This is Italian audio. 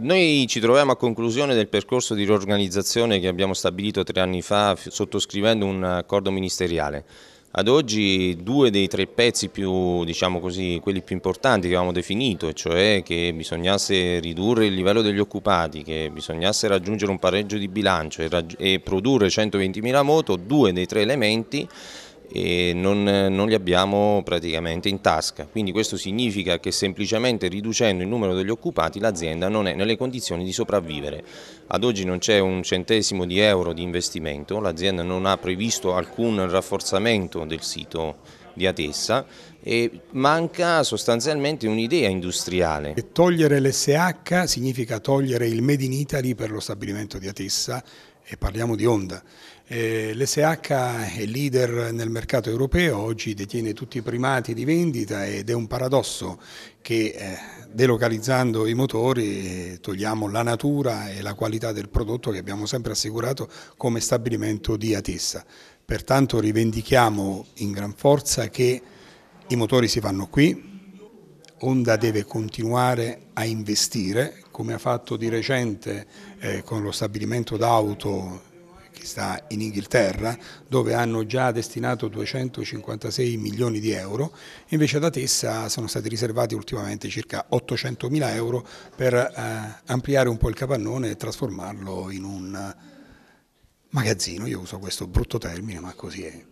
Noi ci troviamo a conclusione del percorso di riorganizzazione che abbiamo stabilito tre anni fa sottoscrivendo un accordo ministeriale. Ad oggi due dei tre pezzi più, diciamo così, quelli più importanti che avevamo definito, cioè che bisognasse ridurre il livello degli occupati, che bisognasse raggiungere un pareggio di bilancio e, produrre 120.000 moto, due dei tre elementi e non, non, li abbiamo praticamente in tasca. Quindi questo significa che semplicemente riducendo il numero degli occupati l'azienda non è nelle condizioni di sopravvivere. Ad oggi non c'è un centesimo di euro di investimento, l'azienda non ha previsto alcun rafforzamento del sito di Atessa e manca sostanzialmente un'idea industriale. E togliere l'SH significa togliere il Made in Italy per lo stabilimento di Atessa e parliamo di Honda. Eh, L'SH è leader nel mercato europeo, oggi detiene tutti i primati di vendita ed è un paradosso che eh, delocalizzando i motori eh, togliamo la natura e la qualità del prodotto che abbiamo sempre assicurato come stabilimento di Atessa. Pertanto rivendichiamo in gran forza che i motori si fanno qui, Honda deve continuare a investire, come ha fatto di recente eh, con lo stabilimento d'auto che sta in Inghilterra, dove hanno già destinato 256 milioni di euro, invece da Tessa sono stati riservati ultimamente circa 800 mila euro per eh, ampliare un po' il capannone e trasformarlo in un magazzino, io uso questo brutto termine, ma così è.